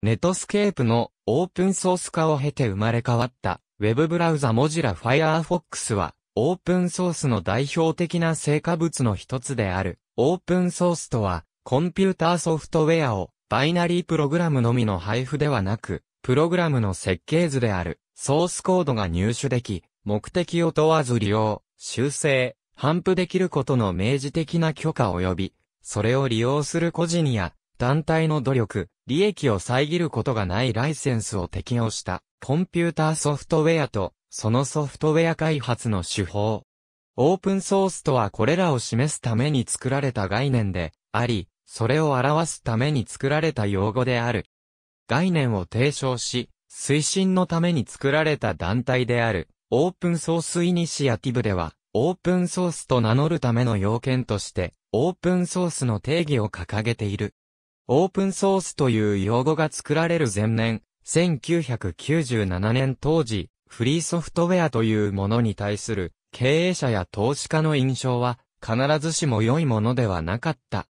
ネトスケープのオープンソース化を経て生まれ変わったウェブブラウザモジラ Firefox はオープンソースの代表的な成果物の一つである。オープンソースとはコンピューターソフトウェアをバイナリープログラムのみの配布ではなくプログラムの設計図であるソースコードが入手でき目的を問わず利用、修正、反布できることの明示的な許可及び、それを利用する個人や団体の努力、利益を遮ることがないライセンスを適用したコンピューターソフトウェアとそのソフトウェア開発の手法。オープンソースとはこれらを示すために作られた概念であり、それを表すために作られた用語である。概念を提唱し、推進のために作られた団体である、オープンソースイニシアティブでは、オープンソースと名乗るための要件として、オープンソースの定義を掲げている。オープンソースという用語が作られる前年、1997年当時、フリーソフトウェアというものに対する経営者や投資家の印象は必ずしも良いものではなかった。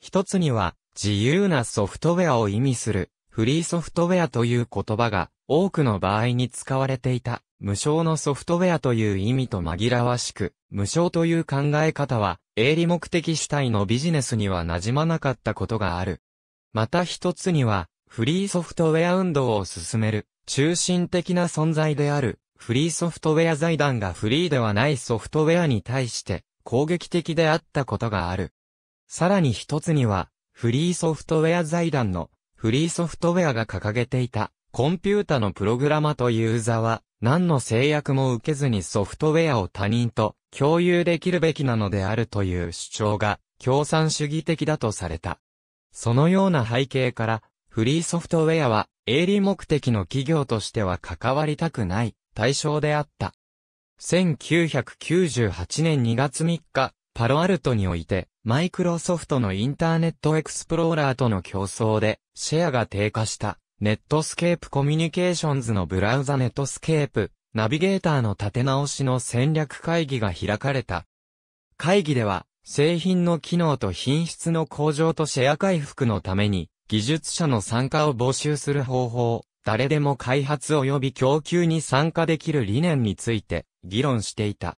一つには自由なソフトウェアを意味するフリーソフトウェアという言葉が多くの場合に使われていた無償のソフトウェアという意味と紛らわしく無償という考え方は営利目的主体のビジネスには馴染まなかったことがある。また一つには、フリーソフトウェア運動を進める、中心的な存在である、フリーソフトウェア財団がフリーではないソフトウェアに対して攻撃的であったことがある。さらに一つには、フリーソフトウェア財団のフリーソフトウェアが掲げていたコンピュータのプログラマとユーザーは何の制約も受けずにソフトウェアを他人と共有できるべきなのであるという主張が共産主義的だとされた。そのような背景から、フリーソフトウェアは営利目的の企業としては関わりたくない対象であった。1998年2月3日、パロアルトにおいて、マイクロソフトのインターネットエクスプローラーとの競争で、シェアが低下した、ネットスケープコミュニケーションズのブラウザネットスケープ、ナビゲーターの立て直しの戦略会議が開かれた。会議では、製品の機能と品質の向上とシェア回復のために、技術者の参加を募集する方法、誰でも開発及び供給に参加できる理念について議論していた。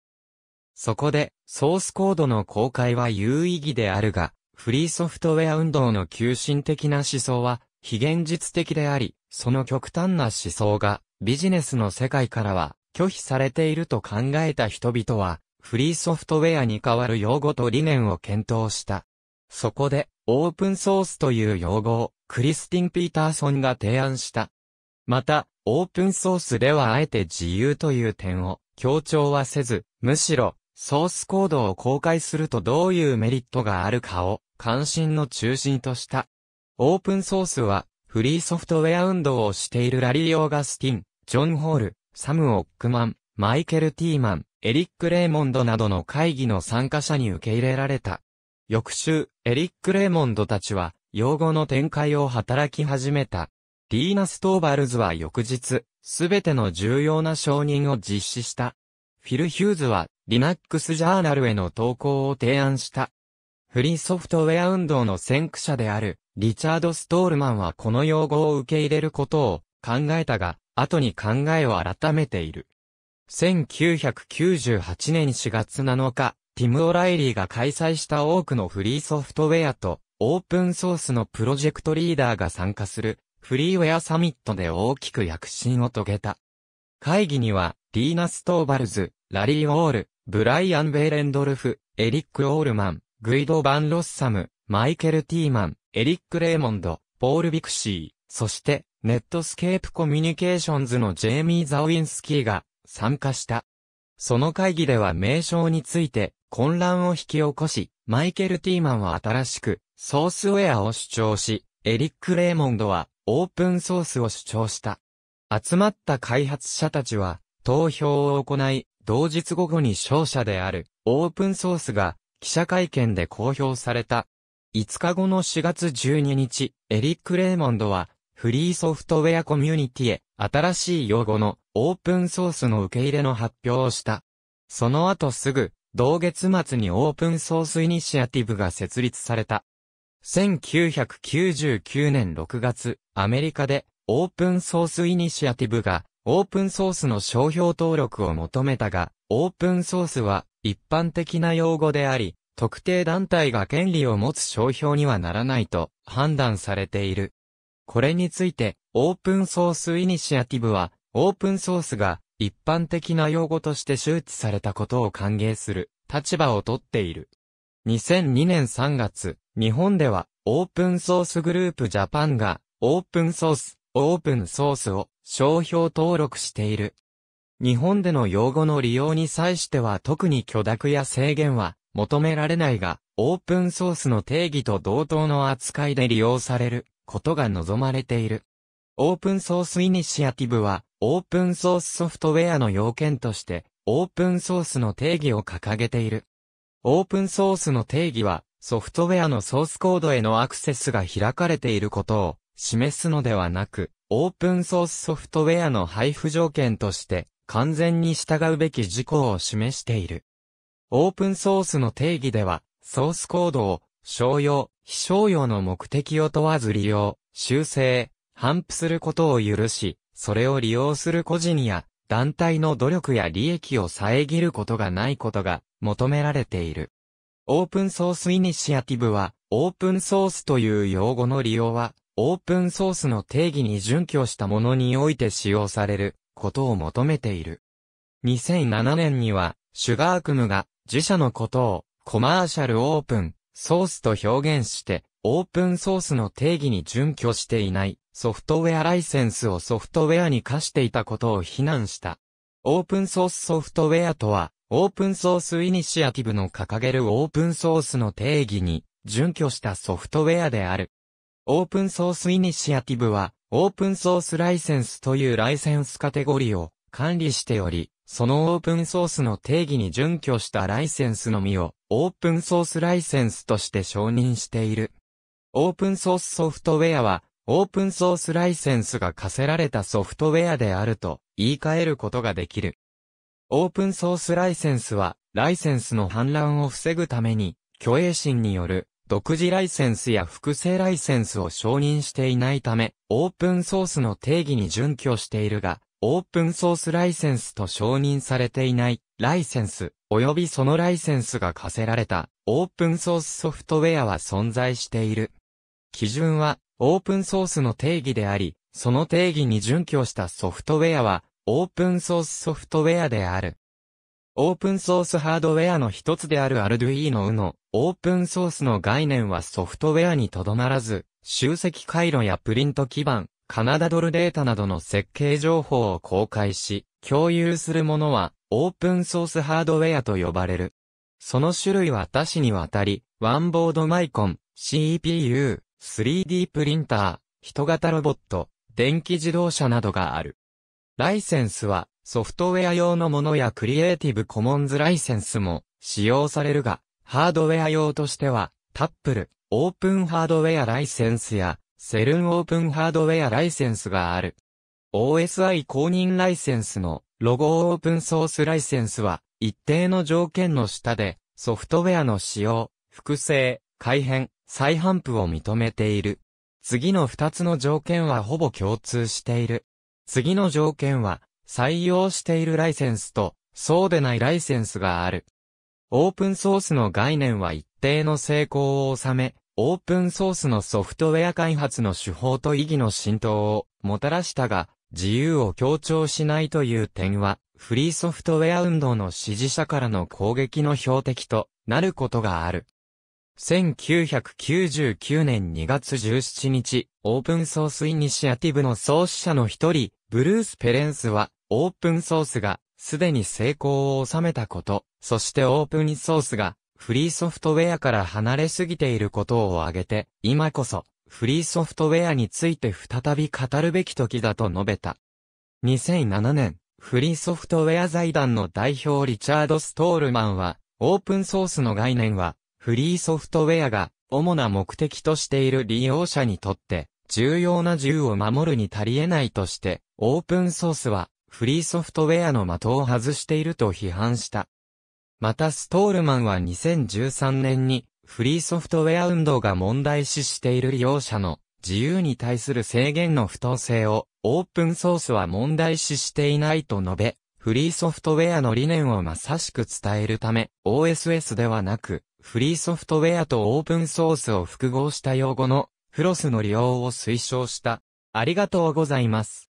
そこで、ソースコードの公開は有意義であるが、フリーソフトウェア運動の急進的な思想は、非現実的であり、その極端な思想が、ビジネスの世界からは拒否されていると考えた人々は、フリーソフトウェアに代わる用語と理念を検討した。そこで、オープンソースという用語を、クリスティン・ピーターソンが提案した。また、オープンソースではあえて自由という点を強調はせず、むしろ、ソースコードを公開するとどういうメリットがあるかを関心の中心とした。オープンソースは、フリーソフトウェア運動をしているラリー・オーガスティン、ジョン・ホール、サム・オックマン、マイケル・ティーマン、エリック・レーモンドなどの会議の参加者に受け入れられた。翌週、エリック・レーモンドたちは、用語の展開を働き始めた。ディーナ・ストーバルズは翌日、すべての重要な承認を実施した。フィル・ヒューズは、リナックス・ジャーナルへの投稿を提案した。フリーソフトウェア運動の先駆者である、リチャード・ストールマンはこの用語を受け入れることを考えたが、後に考えを改めている。1998年4月7日、ティム・オライリーが開催した多くのフリーソフトウェアとオープンソースのプロジェクトリーダーが参加するフリーウェアサミットで大きく躍進を遂げた。会議には、リーナ・ストーバルズ、ラリー・オール、ブライアン・ベイレンドルフ、エリック・オールマン、グイド・バン・ロッサム、マイケル・ティーマン、エリック・レーモンド、ポール・ビクシー、そして、ネットスケープコミュニケーションズのジェイミー・ザウィンスキーが参加した。その会議では名称について混乱を引き起こし、マイケル・ティーマンは新しくソースウェアを主張し、エリック・レーモンドはオープンソースを主張した。集まった開発者たちは投票を行い、同日午後に勝者であるオープンソースが記者会見で公表された。5日後の4月12日、エリック・レーモンドはフリーソフトウェアコミュニティへ新しい用語のオープンソースの受け入れの発表をした。その後すぐ、同月末にオープンソースイニシアティブが設立された。1999年6月、アメリカでオープンソースイニシアティブがオープンソースの商標登録を求めたが、オープンソースは一般的な用語であり、特定団体が権利を持つ商標にはならないと判断されている。これについて、オープンソースイニシアティブは、オープンソースが一般的な用語として周知されたことを歓迎する立場をとっている。2002年3月、日本ではオープンソースグループジャパンがオープンソース、オープンソースを商標登録している。日本での用語の利用に際しては特に許諾や制限は求められないが、オープンソースの定義と同等の扱いで利用されることが望まれている。オープンソースイニシアティブはオープンソースソフトウェアの要件として、オープンソースの定義を掲げている。オープンソースの定義は、ソフトウェアのソースコードへのアクセスが開かれていることを示すのではなく、オープンソースソフトウェアの配布条件として完全に従うべき事項を示している。オープンソースの定義では、ソースコードを商用、非商用の目的を問わず利用、修正、反布することを許し、それを利用する個人や団体の努力や利益を遮ることがないことが求められている。オープンソースイニシアティブは、オープンソースという用語の利用は、オープンソースの定義に準拠したものにおいて使用されることを求めている。2007年には、シュガークムが自社のことをコマーシャルオープンソースと表現して、オープンソースの定義に準拠していないソフトウェアライセンスをソフトウェアに課していたことを非難した。オープンソースソフトウェアとは、オープンソースイニシアティブの掲げるオープンソースの定義に準拠したソフトウェアである。オープンソースイニシアティブは、オープンソースライセンスというライセンスカテゴリーを管理しており、そのオープンソースの定義に準拠したライセンスのみをオープンソースライセンスとして承認している。オープンソースソフトウェアは、オープンソースライセンスが課せられたソフトウェアであると言い換えることができる。オープンソースライセンスは、ライセンスの反乱を防ぐために、虚栄心による独自ライセンスや複製ライセンスを承認していないため、オープンソースの定義に準拠しているが、オープンソースライセンスと承認されていないライセンス、及びそのライセンスが課せられたオープンソースソフトウェアは存在している。基準はオープンソースの定義であり、その定義に準拠したソフトウェアはオープンソースソフトウェアである。オープンソースハードウェアの一つである Arduino のオープンソースの概念はソフトウェアにとどまらず、集積回路やプリント基板、カナダドルデータなどの設計情報を公開し、共有するものはオープンソースハードウェアと呼ばれる。その種類は多種にわたり、ワンボードマイコン、CPU、3D プリンター、人型ロボット、電気自動車などがある。ライセンスは、ソフトウェア用のものやクリエイティブコモンズライセンスも使用されるが、ハードウェア用としては、タップル、オープンハードウェアライセンスや、セルンオープンハードウェアライセンスがある。OSI 公認ライセンスのロゴオープンソースライセンスは、一定の条件の下で、ソフトウェアの使用、複製、改変、再反布を認めている。次の二つの条件はほぼ共通している。次の条件は、採用しているライセンスと、そうでないライセンスがある。オープンソースの概念は一定の成功を収め、オープンソースのソフトウェア開発の手法と意義の浸透をもたらしたが、自由を強調しないという点は、フリーソフトウェア運動の支持者からの攻撃の標的となることがある。1999年2月17日、オープンソースイニシアティブの創始者の一人、ブルース・ペレンスは、オープンソースが、すでに成功を収めたこと、そしてオープンソースが、フリーソフトウェアから離れすぎていることを挙げて、今こそ、フリーソフトウェアについて再び語るべき時だと述べた。2007年、フリーソフトウェア財団の代表リチャード・ストールマンは、オープンソースの概念は、フリーソフトウェアが主な目的としている利用者にとって重要な自由を守るに足り得ないとして、オープンソースはフリーソフトウェアの的を外していると批判した。またストールマンは2013年にフリーソフトウェア運動が問題視している利用者の自由に対する制限の不当性をオープンソースは問題視していないと述べ、フリーソフトウェアの理念をまさしく伝えるため、OSS ではなく、フリーソフトウェアとオープンソースを複合した用語のフロスの利用を推奨した。ありがとうございます。